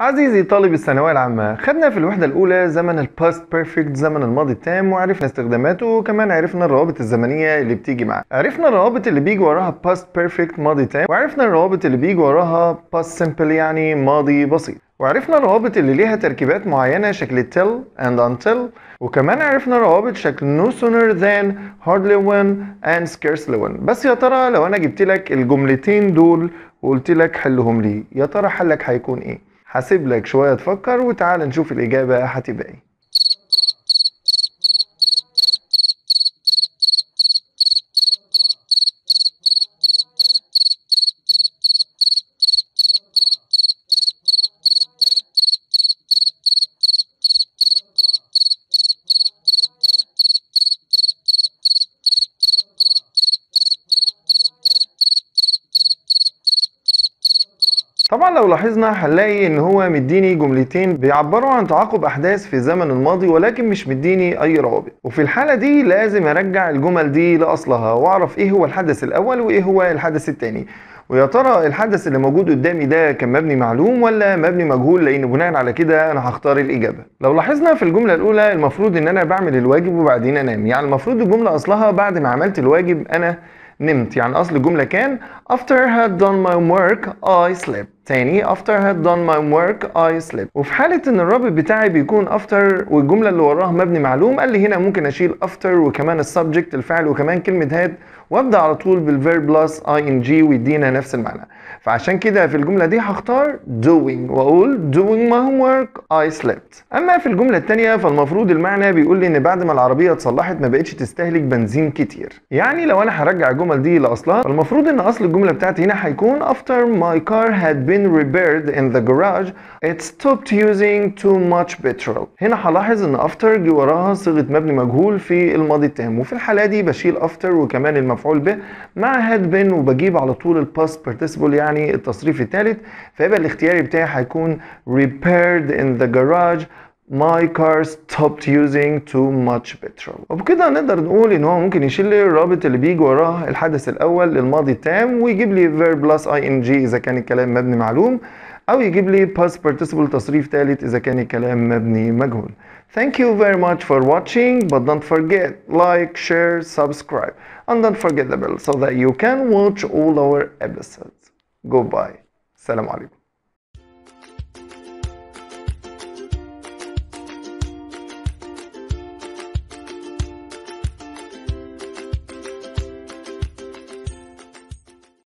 عزيزي طالب الثانوية العامة خدنا في الوحدة الأولى زمن الباست بيرفكت زمن الماضي التام وعرفنا استخداماته وكمان عرفنا الروابط الزمنية اللي بتيجي معاه عرفنا الروابط اللي بيجي وراها باست بيرفكت ماضي تام وعرفنا الروابط اللي بيجي وراها باست سمبل يعني ماضي بسيط وعرفنا الروابط اللي ليها تركيبات معينة شكل till and until وكمان عرفنا روابط شكل no sooner than hardly when and scarcely when بس يا ترى لو أنا جبت لك الجملتين دول وقلت لك حلهم لي يا ترى حلك هيكون إيه؟ هسيب لك شويه تفكر وتعال نشوف الاجابه هتبقى ايه طبعا لو لاحظنا هنلاقي ان هو مديني جملتين بيعبروا عن تعاقب احداث في الزمن الماضي ولكن مش مديني اي روابط وفي الحاله دي لازم ارجع الجمل دي لاصلها واعرف ايه هو الحدث الاول وايه هو الحدث الثاني ويا ترى الحدث اللي موجود قدامي ده كان مبني معلوم ولا مبني مجهول لان بناء على كده انا هختار الاجابه لو لاحظنا في الجمله الاولى المفروض ان انا بعمل الواجب وبعدين انام يعني المفروض الجمله اصلها بعد ما عملت الواجب انا نمت يعني أصل الجملة كان after had done my work I slept تاني after had done my work I slept وفي حالة إن الرابط بتاعي بيكون after والجملة اللي وراها مبني معلوم قال لي هنا ممكن أشيل after وكمان السبجكت الفعل وكمان كلمة had وأبدأ على طول بالverb plus ing ويدينا نفس المعنى فعشان كده في الجملة دي هختار doing وأقول doing my homework I slept أما في الجملة التانية فالمفروض المعنى بيقول لي إن بعد ما العربية اتصلحت ما بقتش تستهلك بنزين كتير يعني لو أنا هرجع الجمل دي لأصلها فالمفروض إن أصل الجملة بتاعتي هنا هيكون after my car had been repaired in the garage it stopped using too much petrol هنا هلاحظ إن after جه وراها صيغة مبني مجهول في الماضي التام وفي الحالة دي بشيل after وكمان المفعول به مع had been وبجيب على طول الباست participle يعني التصريف الثالث فيبقى الاختياري بتاعي هيكون repaired in the garage my car stopped using too much petrol وبكده نقدر نقول ان هو ممكن يشيل لي الرابط اللي بيجي وراه الحدث الاول للماضي التام ويجيب لي verb plus ing اذا كان الكلام مبني معلوم او يجيب لي past participle تصريف ثالث اذا كان الكلام مبني مجهول thank you very much for watching but don't forget like share subscribe and don't forget the bell so that you can watch all our episodes go bye. Salam alaikum.